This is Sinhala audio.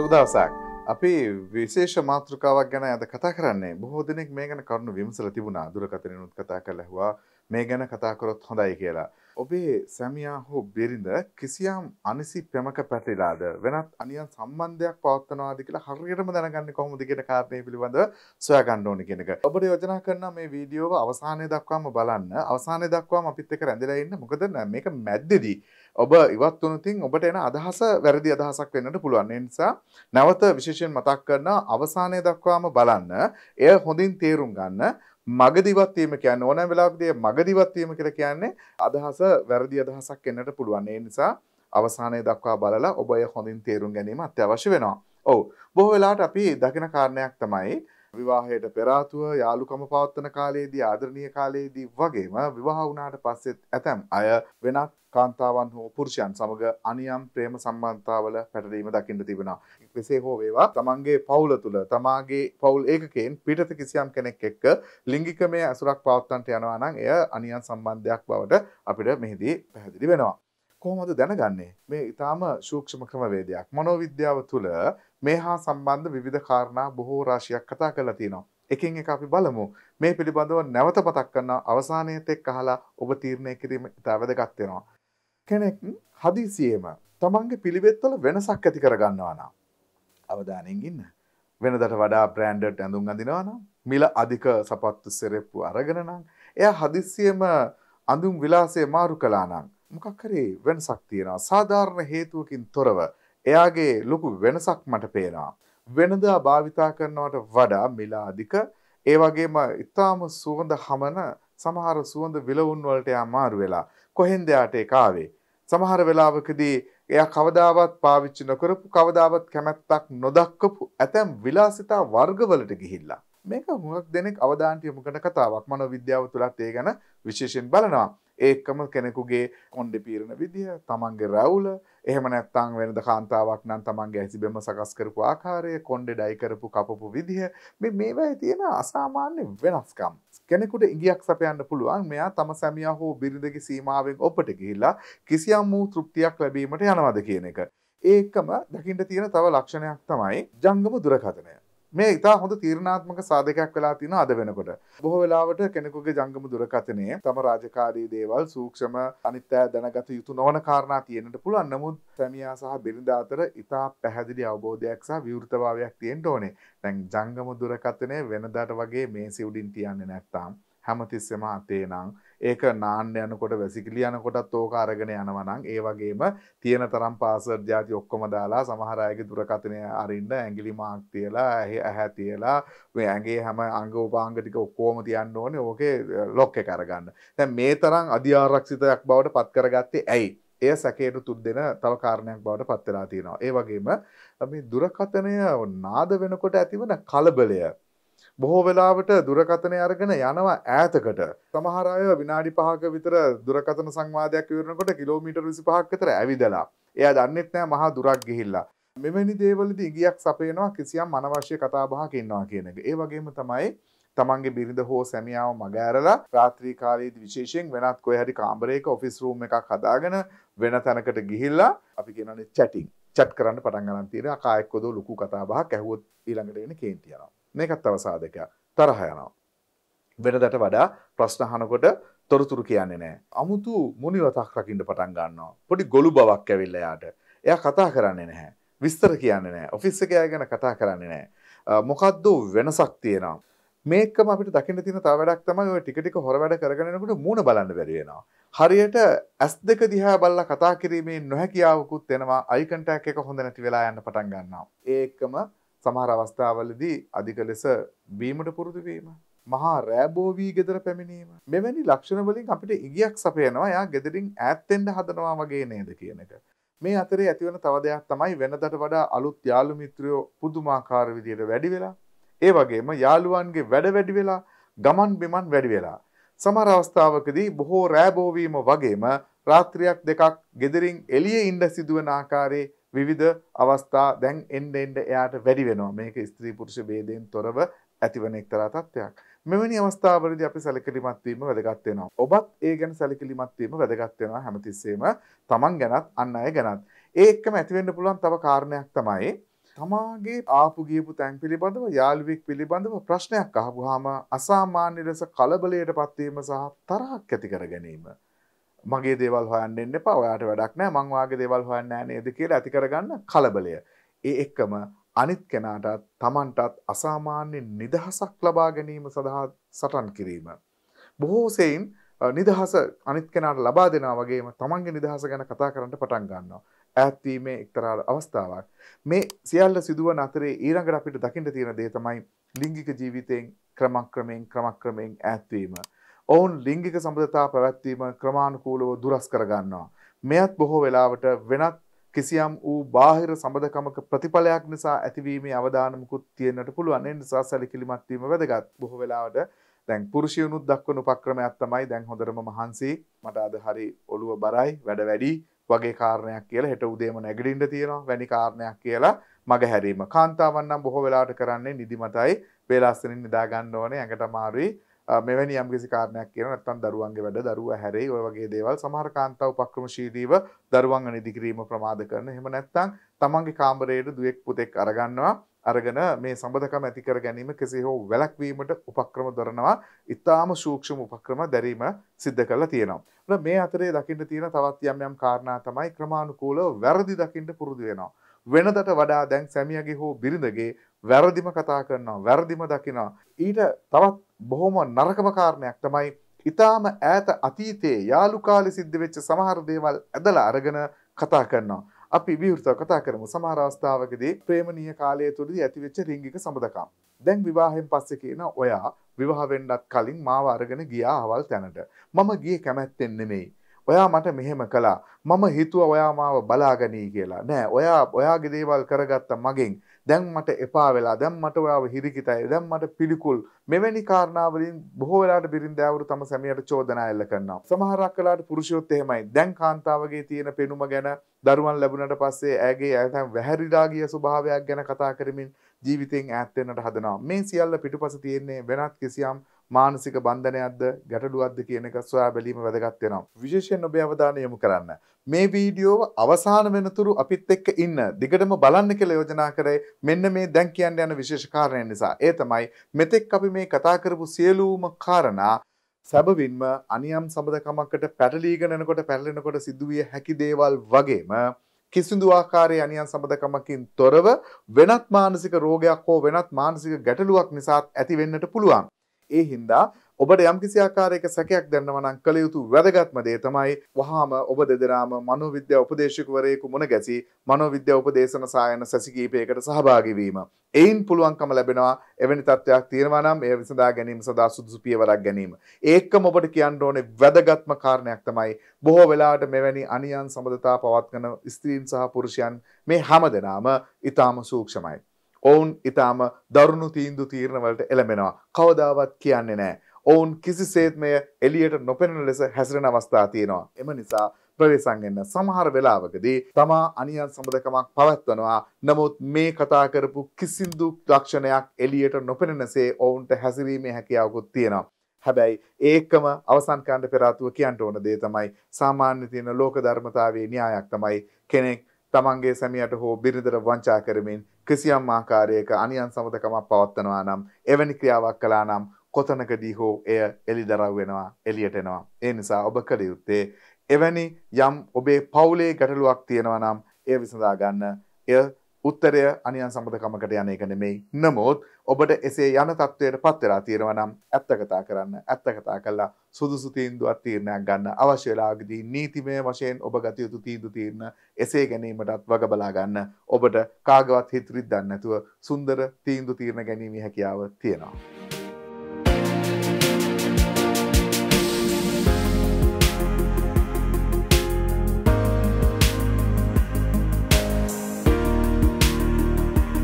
සුබදවසක්. අපි විශේෂ මාතෘකාවක් ගැන ඇද කතා කරන්නේ බොහෝ දෙනෙක් මේ ගැන කරුණු විමසල තිබුණා දුරකතනනුත් කතා කළහවා මේ ගැන කතාකරොත් හොඳයි කියලා. ඔබේ සැමියා හෝ බිරිඳ කිසියම් අනිසි ප්‍රමක පැටලාද වෙනත් අනියන් සම්බන්ධයක් පවත්වනවාද කියලා හරියටම දැනගන්න කොහොමද කියන කාරණය පිළිබඳ සොයාගන්න ඕනේ කියන එක. ඔබට යෝජනා කරන මේ වීඩියෝව අවසානය දක්වාම බලන්න. අවසානය දක්වාම අපිත් එක්ක රැඳිලා ඉන්න. මොකද මේක මැද්දේදී ඔබ ඉවත් වුණොත් ඔබට එන අදහස වැරදි අදහසක් වෙන්නට පුළුවන්. ඒ නිසා නැවත විශේෂයෙන් මතක් කරන අවසානය දක්වාම බලන්න. එය හොඳින් තේරුම් ගන්න. මගදිවත් වීම කියන්නේ ඕනෑම වෙලාවකදී මගදිවත් වීම කියලා කියන්නේ අදහස වැරදි අදහසක් එන්නට පුළුවන්. ඒ නිසා අවසානයේ දක්වා බලලා ඔබ එය හොඳින් තේරුම් ගැනීම අත්‍යවශ්‍ය වෙනවා. ඔව්. බොහෝ වෙලාවට අපි දකින කාරණයක් තමයි විවාහයට පෙරාතුව යාළුකම පවත්වන කාලයේදී ආදරණීය කාලයේදී වගේම විවාහ වුණාට පස්සෙත් ඇතැම් අය වෙනත් කාන්තාවන් හෝ පුරුෂයන් සමග අනියම් ප්‍රේම සම්බන්ධතාවල පැටලීම දකින්න තිබෙනවා. කෙසේ හෝ වේවා තමන්ගේ පවුල තුල තමාගේ පවුල් ඒකකයෙන් පිටත කිසියම් කෙනෙක් එක්ක ලිංගිකමය ඇසුරක් පවත්වන්නට යනවා නම් එය අනියම් සම්බන්ධයක් බවට අපිට මෙහිදී පැහැදිලි වෙනවා. කොහොමද දැනගන්නේ මේ ඉතාම ශූක්ෂම ක්‍රමවේදයක් මනෝවිද්‍යාව තුළ මේ හා සම්බන්ධ විධ කාරණා බොහෝ රාශියක් කතා කරලා තියෙනවා. එකින් එක අපි බලමු මේ පිළිබඳව නැවත පතක් කරන අවසානයතෙක් අහලා ඔබ තීරණය කිරීම ඉතා වැදගත්වෙනවා. කෙනෙක් හදිසියේම තමන්ගේ පිළිවෙත්වල වෙනසක් ඇති කරගන්නවා නම් අවධානයෙන් ඉන්න. වෙනදට වඩා බ්‍රෑන්ඩඩ් ඇඳුම් අඳිනවා නම් මිල අධික සපත්තු සෙරෙප්පු අරගෙන නම් එයා හදිසියෙම අඳුම් විලාසය මාරු කළා නම් මොකක් හරි වෙනසක් තියෙනවා. සාධාරණ හේතුවකින් තොරව එයාගේ ලොකු වෙනසක් මට පේනවා. වෙනදා භාවිතා කරනවට වඩා මිල අධික ඒ වගේම ඉතාම සුවඳ හමන සමහර සුවඳ විලවුන් වලට එයා මාරු වෙලා කොහෙන්ද යාට ඒක ආවේ? සමහර වෙලාවකදී එයා කවදාවත් පාවිච්චි නොකරපු කවදාවත් කැමැත්තක් නොදක්කපු ඇතැම් විලාසිතා වර්ගවලට ගිහිල්ලා. මේක හුඟක් දෙනෙක් අවධානට යොමු කරන කතාවක් මනෝවිද්‍යාව තුලත් ඒ ගැන විශේෂයෙන් බලනවා. ඒකම කෙනෙකුගේ කොන්්ඩ පීරණ විදිහ තමන්ගේ රැවුල එහම නැත්තං වෙනද කාන්තාවක් නම් තමන්ගේ ඇසිබෙම සකස්කරපු ආකාරය කොන්්ඩෙ ඩයිකරපු කපපු විදිහ මේ මේවයි තියෙන අසාමාන්‍ය වෙනස්කම්. කෙනෙකුට ඉගියක් සපයන්න පුළුවන් මෙයා තම සැමියා හෝ බිරිඳගේ සීමාවෙන් ඔපට ගිහිල්ලා කිසියම් වූ තෘප්තියක් ලැබීමට යනවද කියන එක. ඒකම දකිින්ට තියෙන තව ලක්ෂණයක් තමයි ජංගම දුරකථනය. මේ ඉතා හොඳ තීරණාත්මක සාධකයක් වෙලා තින අද වෙනකොට. බොහෝ වෙලාවට කෙනෙකුගේ ජංගම දුරකතනය තම රාජකාරී දේවල් සූක්ෂම අනිත්තෑ දැනගත යුතු නොවන කාරණා තියෙනට පුළුවන් නමුත් සැමියා සහ බිරිධාතර ඉතා පැහැදිලි අවබෝධයක් සහ විවෘතභාවයක් තියෙන්ට ඕනේ තැන් ජංගම දුරකතනය වෙනදට වගේ මේ සිව්ඩින් තියන්න නැත්තාම් හැමතිස්සම අතේ නං ඒක නාන්න යනකොට වැසිකිලි යනකොටත් ඕක අරගෙන යනවනම් ඒ වගේම තියෙන තරම් පාසර් ජාති ඔක්කොම දාලා සමහරයගේ දුරකථනය අරින්න ඇගිලි මාක් තියලා ඇහ ඇහැ තියලා මේ ඇගේ හැම අංග උපාංගටික ඔක්කෝම තියන්න ඕනේ ඕකේ ලොක්ක කරගන්න තැන් මේ තරම් අධ්‍යාරක්ෂිතයක් බවට පත්කරගත්තේ ඇයි එය සැකයට තුත් දෙෙන තව කාරණයක් බවට පත්වෙලා තියෙනවා. ඒ වගේම දුරකථනය නාද වෙනකොට ඇතිවන කලබලය බොහෝ වෙලාවට දුරකතනය අරගෙන යනවා ඈතකට සමහරය විනාඩි පහක විතර දුරකතන සංවාධයක් විවරනකොට කිලෝමීටර් විසි පහක්කතර ඇවිදලා එය දන්නෙත් නෑ මහා දුරක් ගිහිල්ලා මෙවැනි දේවලද ඉගියක් සපයනවා කිසියම් අනවශ්‍ය කතාබහක් ඉන්නවා කියන එක ඒ වගේම තමයි තමන්ගේ බිරිඳ හෝ සැමියාව මගෑරලා රාත්‍රී කාලයේද විශේෂයෙන් වෙනත් කොයි හරි කාමරයක ඔෆිස් රූම් එකක් හදාගෙන වෙන තැනකට ගිහිල්ලා අපි කියනනේ චැටින් චැට් කරන්න පටන් ගන්න තියෙන අකා එක්කද ලොකු කතා බහක් ඇහුවොත් ඊළඟට එන්නේ කේන්ති යනවා මේකත් තව සාධකයක් තරහ යනවා. වෙනදට වඩා ප්‍රශ්න අහනකොට තොරතුරු කියන්නේ නෑ. අමුතු මුනිවතක් රකින්න පටන් ගන්නවා. පොඩි ගොළු බවක් ඇවිල්ලා යාට. එයා කතා කරන්නේ නැහැ. විස්තර කියන්නේ නෑ. ඔෆිස් එක ගැන කතා කරන්නේ නෑ. මොකද්ද වෙනසක් තියෙනවා. මේකම අපිට දකින්න තියෙන තව වැඩක් තමයි ඔය ටික ටික හොර වැඩ කරගෙන යනකොට මූණ බලන්න බැරි වෙනවා. හරියට ඇස් දෙක දිහා බල්ලා කතා කිරීමේ නොහැකියාවකුත් එනවා. අයි කන්ටැක්ට් එක හොඳ නැති වෙලා යන්න පටන් ගන්නවා. ඒකම සමහර අවස්ථාවලදී අධික ලෙස බීමට පුරුදු වීම මහා රෑබෝවී ගෙදර පැමිණීම මෙවැනි ලක්ෂණවලින් අපිට ඉගියක් සපයනවා යා ගෙදරින් ඈත්තෙන්ට හදනවා වගේ නේද කියන එක මේ අතරේ ඇතිවන තව දෙයක් තමයි වෙනදට වඩා අලුත් යාළු මිත්‍රයෝ පුදුමාකාර විදියට වැඩි වෙලා ඒ වගේම යාළුවන්ගේ වැඩ වැඩි වෙලා ගමන් බිමන් වැඩි වෙලා සමහර අවස්ථාවකදී බොහෝ රෑබෝවීම වගේම රාත්‍රියක් දෙකක් ගෙදරින් එළියේ ඉන්න සිදුවන ආකාරයේ විවිධ අවස්ථා දැන් එන්ඩෙන්ඩ එයාට වැඩි වෙනවා මේක ස්ත්‍රී පුරුෂ බේදයෙන් තොරව ඇතිවන එක්තරා තත්ත්වයක් මෙවැනි අවස්ථාවලදී අපි සැලකිලිමත්වීම වැදගත් වෙනවා. ඔබත් ඒ ගැන සැලකිලිමත්වීම වැදගත් වෙනවා හැමතිස්සෙම තමන් ගැනත් අන් අය ගැනත්. ඒ එක්කම ඇති වෙන්න පුළුවන් තව කාරණයක් තමයි තමාගේ ආපු ගියපු තැන් පිළිබඳව යාළුවෙක් පිළිබඳව ප්‍රශ්නයක් අහපුවාම අසාමාන්‍ය ලෙස කලබලයටපත් වීම සහ තරහක් ඇති කර ගැනීම මගේ දේවල් හොයන්න එන්න පවයාට වැඩක් නෑ මංවාගේ දේවල් හොයන්න නේද කියලා ඇතිකරගන්න කලබලය ඒ එක්කම අනිත් කෙනාටත් තමන්ටත් අසාමාන්‍ය නිදහසක් ලබා ගැනීම සඳහා සටන් කිරීම. බොහෝසයින් නිදහස අනිත් කෙනාට ලබා දෙනා වගේම තමන්ගේ නිදහස ගැන කතා කරන්න පටන් ගන්නවා. ඇත්වීමේ එක්තරා අවස්ථාවක්. මේ සියල්ල සිදුවන අතරේ ඊරඟට අපිට දකිට තියෙන දේ තමයි ලිංගික ජීවිතයෙන් ක්‍රමක්‍රමයෙන් ක්‍රමක්‍රමයෙන් ඇත්වීම. ඔවුන් ලිංගික සබඳතා පැවැත්වීම ක්‍රමාණුකූලව දුරස් කරගන්නවා. මෙයත් බොහෝ වෙලාවට වෙනත් කිසියම් වූ බාහිර සබඳකමක ප්‍රතිඵලයක් නිසා ඇතිවීමේ අවධානමකුත් තියෙන්න්නට පුළුවන් නිසා සැලිකිලිමත්වීම වැදගත් බොහෝ වෙලාවට දැන් පුරුෂයුණුත් දක්වනු පක්‍රමයක් තමයි දැන් හොඳරම මහන්සේ මට අද හරි ඔළුව බරයි වැඩ වැඩි වගේ කාරණයක් කියලා හෙට උදේම නැගලින්ට තියෙනවා වැනි කාරණයක් කියලා මග හැරීම කාන්තාවන්නම් බොහෝ වෙලාට කරන්නේ නිදිමතයි වේලාස්සනින් නිදාගන්න ඕනේ ඇඟට මාරුයි මෙවැනි යම්කිසි කාරණයක් කියන නැත්තම් දරුවන්ගේ වැඩ දරුවා හැරෙයි ඔය වගේ දේවල් සමහර කාන්තා උපක්‍රමශීලීව දරුවන් අනිදි කිරීම ප්‍රමාද කරන එහෙම නැත්තම් තමන්ගේ කාමරයට දුවෙක් පුතෙක් අරගන්නවා අරගෙන මේ සබඳකම ඇතිකර ගැනීම කෙසේ හෝ වැලක්වීමට උපක්‍රම දරනවා ඉතාම සූක්ෂම උපක්‍රම දැරීම සිද්ධ කරලා තියෙනවා. මේ අතරේ දකින්න තියෙන තවත් යම් යම් කාරණා තමයි ක්‍රමානුකූලව වැරදි දකින්න පුරුදු වෙනවා. වෙනදට වඩා දැන් සැමියාගේ හෝ බිරිඳගේ වැරදිම කතා කරනවා, වැරදිම දකිනවා. ඊට තවත් බොහොම නරකම කාරණයක් තමයි ඉතාම ඈත අතීතයේ යාළු කාලේ සිද්ධ වෙච්ච සමහර දේවල් ඇදලා අරගෙන කතා කරනවා. අපි විවෘතව කතා කරමු. සමහර අවස්ථාවකදී ප්‍රේමණීය කාලය තුලදී ඇතිවෙච්ච රිංගික සම්බදකම්. දැන් විවාහයෙන් පස්සේ කියන ඔයා විවාහ වෙන්නත් කලින් මාව අරගෙන ගියා අවල් තැනට. මම ගියේ කැමැත්තෙන් නෙමෙයි. ඔයා මට මෙහෙම කළා. මම හිතුවා ඔයා මාව බලාගනී කියලා. නෑ, ඔයා ඔයාගේ දේවල් කරගත්ත මගෙන්. දැන් මට එපා වෙලා දැන් මට ඔයාව හිරිකිතයි දැන් මට පිළිකුල් මෙවැනි කාරණාවලින් බොහෝ වෙලාට බිරින්දෑවරු තම සැමියාට චෝදනා එල්ල කරනවා සමහරක් වෙලාට පුරුෂයොත් එහෙමයි දැන් කාන්තාවගේ තියෙන පෙනුම ගැන දරුවන් ලැබුණට පස්සේ ඇගේ ඇතැම් වැහැරිලා ගිය ස්වභාවයක් ගැන කතා කරමින් ජීවිතෙන් ඈත් වෙන්නට හදනවා මේ සියල්ල පිටුපස තියෙන්නේ වෙනත් කිසියම් මානසික බන්ධනයක්ද ගැටලුවක්ද කියන එක සොයා බැලීම වැදගත් වෙනවා. විශේෂයෙන් ඔබේ අවධානය යොමු කරන්න. මේ වීඩියෝව අවසාන වෙනතුරු අපිත් එක්ක ඉන්න දිගටම බලන්න කියලා යෝජනා කරේ මෙන්න මේ දැන් කියන්න යන විශේෂ කාරණය නිසා. ඒ තමයි මෙතෙක් අපි මේ කතා කරපු සියලුම කාරණා සැබවින්ම අනියම් සබඳකමකට පැටලීගෙන යනකොට පැටලෙනකොට සිදුවිය හැකි දේවල් වගේම කිසිදු ආකාරයේ අනියන් සබඳකමකින් තොරව වෙනත් මානසික රෝගයක් හෝ වෙනත් මානසික ගැටලුවක් නිසාත් ඇති වෙන්නට පුළුවන්. ඒ හින්දා ඔබට යම්කිසි ආකාරයක සැකයක් දැනනවා නම් කළ යුතු වැදගත්ම දේ තමයි වහාම ඔබ දෙදෙනාම මනෝවිද්‍යා උපදේශකවරයෙකු මුණ ගැසී මනෝවිද්‍යා උපදේශන සායන සැසි කීපයකට සහභාගී වීම. එයින් පුළුවන්කම ලැබෙනවා එවැනි තත්ත්වයක් තියෙනවා නම් ඒ විසඳා ගැනීම සඳහා සුදුසු පියවරක් ගැනීම. ඒකම ඔබට කියන්න ඕනේ වැදගත්ම කාරණයක් තමයි බොහෝ වෙලාවට මෙවැනි අනියන් සම්බන්ධතා පවත්වන ස්ත්‍රීන් සහ පුරුෂයන් මේ හැමදෙනාම ඊටාම සූක්ෂමයි. ඔවුන් ඉතාම දරුණු තීන්දු තීරණවලට එළඹෙනවා කවදාවත් කියන්නේ නෑ. ඔවුන් කිසිසේත් මෙය එලියට නොපෙනෙන ලෙස හැසිරෙන අවස්ථා තියෙනවා. එම නිසා ප්‍රවේසංගෙන්න සමහර වෙලාවකදී තමා අනියන් සබඳකමක් පවත්වනවා නමුත් මේ කතා කරපු කිසිදු ලක්ෂණයක් එලියට නොපෙනෙනසේ ඔවුන්ට හැසිරීමේ හැකියාවකුත් තියෙනවා. හැබැයි ඒකම අවසන් කාණ්ඩ පෙරාතුව කියන්ට ඕන දේ තමයි සාමාන්‍ය තියෙන ලෝක ධර්මතාවේ න්‍යායක් තමයි කෙනෙක් තමන්ගේ සැමියට හෝ බිරිඳට වංචා කරමින් කිසියම් ආකාරයක අනියන් සමතකමක් පවත්වනවා නම් එවැනි ක්‍රියාවක් කළා නම් කොතනකදී හෝ එය එළිදරව් වෙනවා එළියට එනවා. ඒ නිසා ඔබ කළ යුත්තේ එවැනි යම් ඔබේ පවුලේ ගැටලුවක් තියෙනවා නම් එය විසඳා ගන්න එය උත්තරය අනියන් සම්බඳකමකට යන එක නෙමෙයි. නමුත් ඔබට එසේ යන තත්ත්වයට පත් වෙලා තියෙනවා නම් ඇත්ත කතා කරන්න, ඇත්ත කතා කළා සුදුසු තීන්දුවක් තීරණයක් ගන්න අවශ්‍ය වෙලාවකදී නීතිමය වශයෙන් ඔබ ගත යුතු තීන්දු තීරණ එසේ ගැනීමටත් වග බලා ගන්න. ඔබට කාගවත් හිතරිද්දක් නැතුව සුන්දර තීන්දු තීරණ ගැනීමේ හැකියාව තියෙනවා.